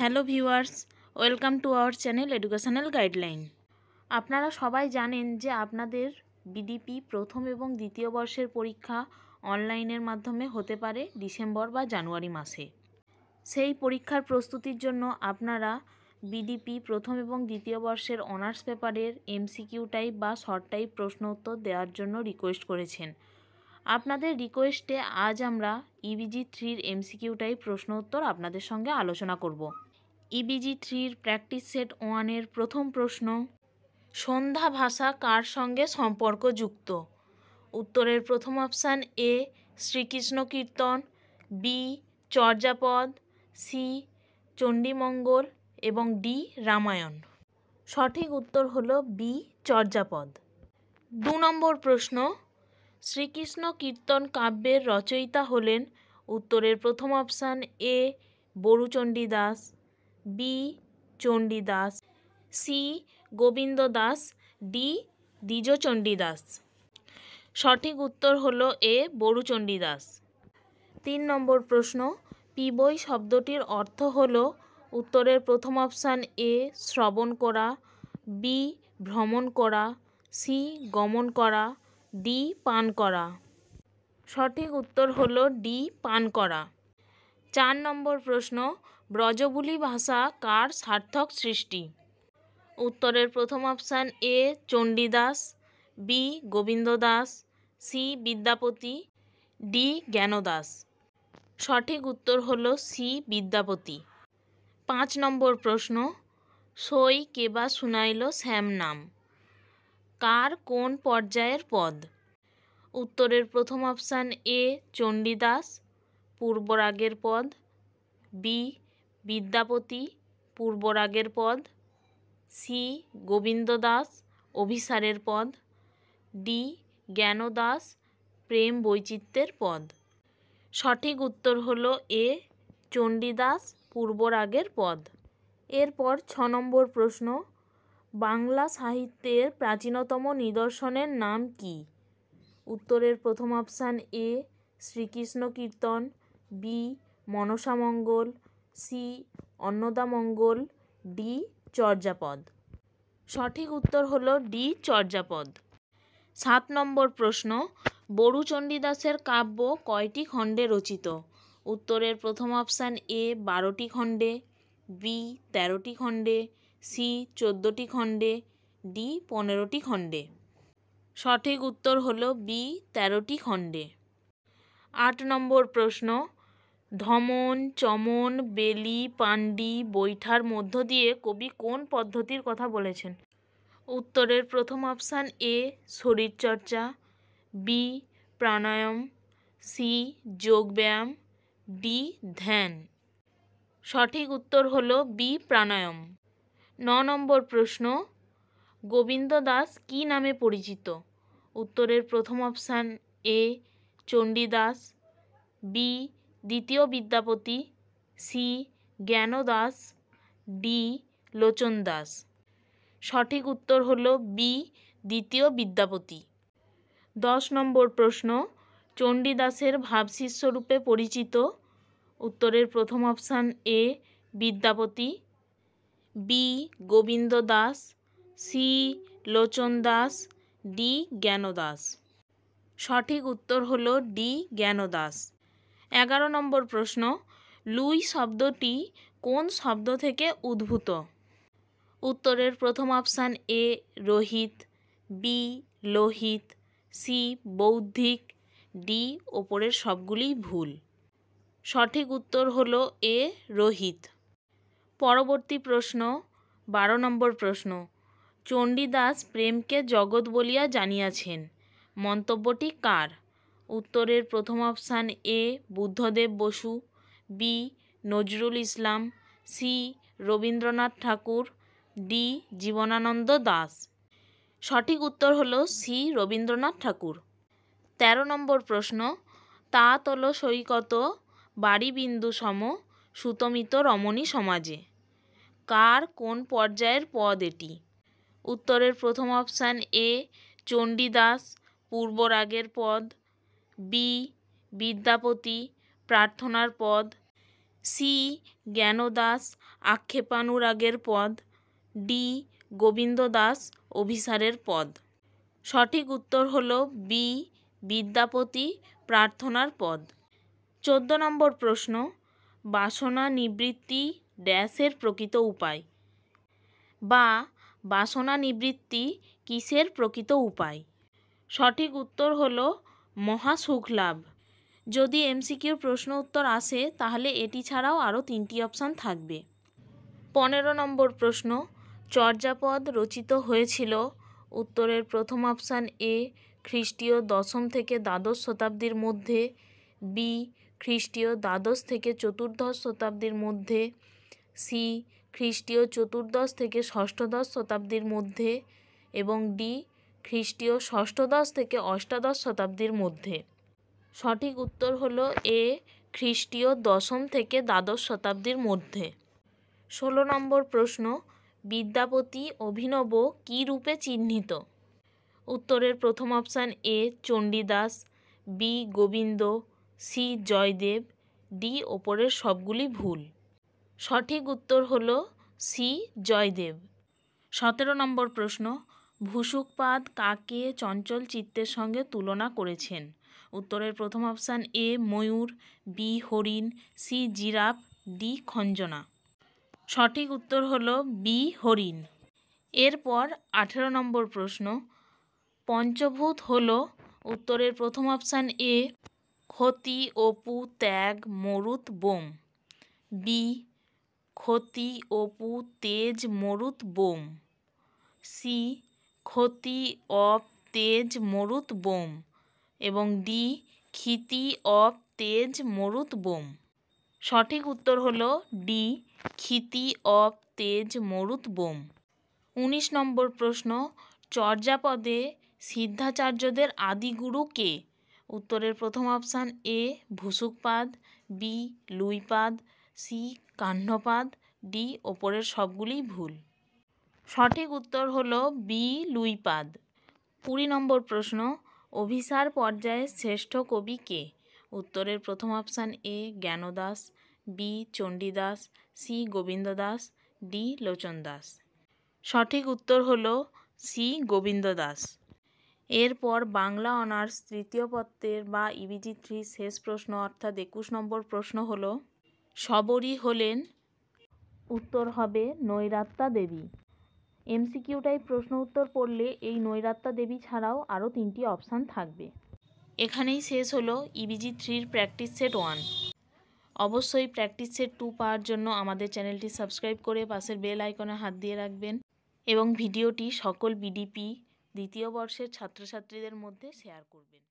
hello viewers welcome to our channel educational guideline আপনারা সবাই জানেন যে আপনাদের বিডিপি প্রথম এবং দ্বিতীয় বর্ষের পরীক্ষা অনলাইনের মাধ্যমে হতে পারে ডিসেম্বর বা জানুয়ারি মাসে সেই পরীক্ষার প্রস্তুতির জন্য আপনারা বিডিপি প্রথম এবং দ্বিতীয় বর্ষের অনার্স পেপারের এমসিকিউ টাইপ বা শর্ট টাইপ প্রশ্ন উত্তর দেওয়ার জন্য রিকোয়েস্ট করেছেন আপনাদের রিকোয়েস্টে আজ আমরা ইবিজি থ্রির এমসিকিউ টাইপ প্রশ্ন উত্তর আপনাদের সঙ্গে আলোচনা করবো ইবিজি থ্রির প্র্যাকটিস সেট ওয়ানের প্রথম প্রশ্ন সন্ধ্যা ভাষা কার সঙ্গে সম্পর্কযুক্ত উত্তরের প্রথম option A Srikrishna Kirtan B Charyapada C Chandimangal এবং ডি রামায়ণ সঠিক উত্তর হল বি চর্যাপদ দু নম্বর প্রশ্ন শ্রীকৃষ্ণ কীর্তন কাব্যের রচয়িতা হলেন উত্তরের প্রথম option A Baruchandi Das B Chandi Das C Gobinda Das D Dwijachandi Das সঠিক উত্তর হল এ বড়ুচণ্ডী দাস তিন নম্বর প্রশ্ন পিবই শব্দটির অর্থ হল উত্তরের প্রথম অপশান এ শ্রবণ করা বি ভ্রমণ করা সি গমন করা ডি পান করা সঠিক উত্তর হল ডি পান করা চার নম্বর প্রশ্ন ব্রজবুলি ভাষা কার সার্থক সৃষ্টি উত্তরের প্রথম option A Chandidas B Gobinda Das C Vidyapati D Gyandas সঠিক উত্তর হল সি বিদ্যাপতি পাঁচ নম্বর প্রশ্ন সই কেবা শুনাইল শ্যাম নাম কার কোন পর্যায়ের পদ উত্তরের প্রথম অপশান এ চণ্ডীদাস পূর্বরাগের পদ বি বিদ্যাপতি পূর্বরাগের পদ সি গোবিন্দ দাস অভিসারের পদ ডি জ্ঞান দাস প্রেম বৈচিত্র্যের পদ সঠিক উত্তর হল এ চণ্ডীদাস পূর্বরাগের পদ এরপর ছ নম্বর প্রশ্ন বাংলা সাহিত্যের প্রাচীনতম নিদর্শনের নাম কি উত্তরের প্রথম option A Srikrishna Kirtan B Manasamangal C Annadamangal D Charyapada সঠিক উত্তর হল ডি চর্যাপদ সাত নম্বর প্রশ্ন বড়ু কাব্য কয়টি খণ্ডে রচিত উত্তরের প্রথম অপশান এ বারোটি খণ্ডে বি তেরোটি খণ্ডে সি চোদ্দোটি খণ্ডে ডি পনেরোটি খণ্ডে সঠিক উত্তর হল বি তেরোটি খণ্ডে আট নম্বর প্রশ্ন ধমন চমন বেলি পাণ্ডি বৈঠার মধ্য দিয়ে কবি কোন পদ্ধতির কথা বলেছেন উত্তরের প্রথম অপশান এ শরীরচর্চা বি প্রাণায়াম সি যোগব্যায়াম ডি ধ্যান সঠিক উত্তর হল বি প্রাণায়াম ন নম্বর প্রশ্ন গোবিন্দ দাস কি নামে পরিচিত উত্তরের প্রথম অপশান এ চণ্ডীদাস বি দ্বিতীয় বিদ্যাপতি সি জ্ঞানদাস ডি লোচন দাস সঠিক উত্তর হল বি দ্বিতীয় বিদ্যাপতি দশ নম্বর প্রশ্ন চণ্ডীদাসের ভাবশিষ্যরূপে পরিচিত উত্তরের প্রথম option A Vidyapati B Gobinda Das C Lochan Das D Gyandas সঠিক উত্তর হল ডি জ্ঞানদাস এগারো নম্বর প্রশ্ন লুই শব্দটি কোন শব্দ থেকে উদ্ভূত উত্তরের প্রথম অপশান এ রোহিত বি লোহিত সি বৌদ্ধিক ডি ওপরের সবগুলি ভুল সঠিক উত্তর হল এ রোহিত পরবর্তী প্রশ্ন বারো নম্বর প্রশ্ন চণ্ডীদাস প্রেমকে জগৎ বলিয়া জানিয়াছেন মন্তব্যটি কার উত্তরের প্রথম option A Buddhadeb Basu B Nazrul Islam C Rabindranath Thakur D Jibanananda Das সঠিক উত্তর হল সি রবীন্দ্রনাথ ঠাকুর ১৩ নম্বর প্রশ্ন তা তল সৈকত বাড়িবিন্দু সম সুতমিত রমণী সমাজে কার কোন পর্যায়ের পদ এটি উত্তরের প্রথম অপশান এ চণ্ডীদাস পূর্বরাগের পদ বি বিদ্যাপতি প্রার্থনার পদ সি জ্ঞানদাস আক্ষেপানুরাগের পদ ডি গোবিন্দ দাস অভিসারের পদ সঠিক উত্তর হল বি বিদ্যাপতি প্রার্থনার পদ চোদ্দ নম্বর প্রশ্ন বাসনা নিবৃত্তি ড্যাশের প্রকৃত উপায় বা বাসনা নিবৃত্তি কিসের প্রকৃত উপায় সঠিক উত্তর হল সুখ লাভ যদি এমসিকিউর প্রশ্ন উত্তর আসে তাহলে এটি ছাড়াও আরও তিনটি অপশান থাকবে পনেরো নম্বর প্রশ্ন চর্যাপদ রচিত হয়েছিল উত্তরের প্রথম অপশান এ খ্রিস্টীয় দশম থেকে দ্বাদশ শতাব্দীর মধ্যে বি খ্রিস্টীয় দ্বাদশ থেকে চতুর্দশ শতাব্দীর মধ্যে সি খ্রিস্টীয় চতুর্দশ থেকে ষষ্ঠদশ শতাব্দীর মধ্যে এবং ডি খ্রিস্টীয় ষষ্ঠদশ থেকে অষ্টাদশ শতাব্দীর মধ্যে সঠিক উত্তর হল এ খ্রিস্টীয় দশম থেকে দ্বাদশ শতাব্দীর মধ্যে ষোলো নম্বর প্রশ্ন বিদ্যাপতি অভিনব কী রূপে চিহ্নিত উত্তরের প্রথম option A Chandidas B Gobinda C Jayadev D ওপরের সবগুলি ভুল সঠিক উত্তর হল সি জয়দেব সতেরো নম্বর প্রশ্ন ভূসুকপাত কাকে চঞ্চল চিত্তের সঙ্গে তুলনা করেছেন উত্তরের প্রথম অপশান এ ময়ূর বি হরিণ সি জিরাফ ডি খঞ্জনা সঠিক উত্তর হল বি হরিণ এরপর আঠেরো নম্বর প্রশ্ন পঞ্চভূত হল উত্তরের প্রথম অপশান এ ক্ষতি অপু ত্যাগ মরুত বোম বি ক্ষতি অপু তেজ মরুত বোম সি ক্ষতি অফ তেজ মরুত বোম এবং ডি ক্ষিতি অফ তেজ মরুত বোম সঠিক উত্তর হল ডি ক্ষিতি অফ তেজ মরুত বোম উনিশ নম্বর প্রশ্ন চর্যাপদে সিদ্ধাচার্যদের আদিগুরু কে উত্তরের প্রথম option A Bhusukpad B Luipad C Kahnapad D ওপরের সবগুলি ভুল সঠিক উত্তর হল বি লুইপাদ কুড়ি নম্বর প্রশ্ন অভিসার পর্যায়ে শ্রেষ্ঠ কবি কে উত্তরের প্রথম option A Gyandas B Chandidas C Gobinda Das D Lochan Das সঠিক উত্তর হল সি গোবিন্দ দাস এরপর বাংলা অনার্স তৃতীয় পত্রের বা ইবিজি থ্রি শেষ প্রশ্ন অর্থাৎ একুশ নম্বর প্রশ্ন হল সবরী হলেন উত্তর হবে নৈরাত্মা দেবী এমসিকিউ টাইপ প্রশ্ন উত্তর পড়লে এই নৈরাত্মা দেবী ছাড়াও আরও তিনটি অপশান থাকবে এখানেই শেষ হলো ইবিজি থ্রির প্র্যাকটিস সেট ওয়ান অবশ্যই প্র্যাকটিস সেট টু পাওয়ার জন্য আমাদের চ্যানেলটি সাবস্ক্রাইব করে পাশের বেল আইকনে হাত দিয়ে রাখবেন এবং ভিডিওটি সকল বিডিপি দ্বিতীয় বর্ষের ছাত্রছাত্রীদের মধ্যে শেয়ার করবেন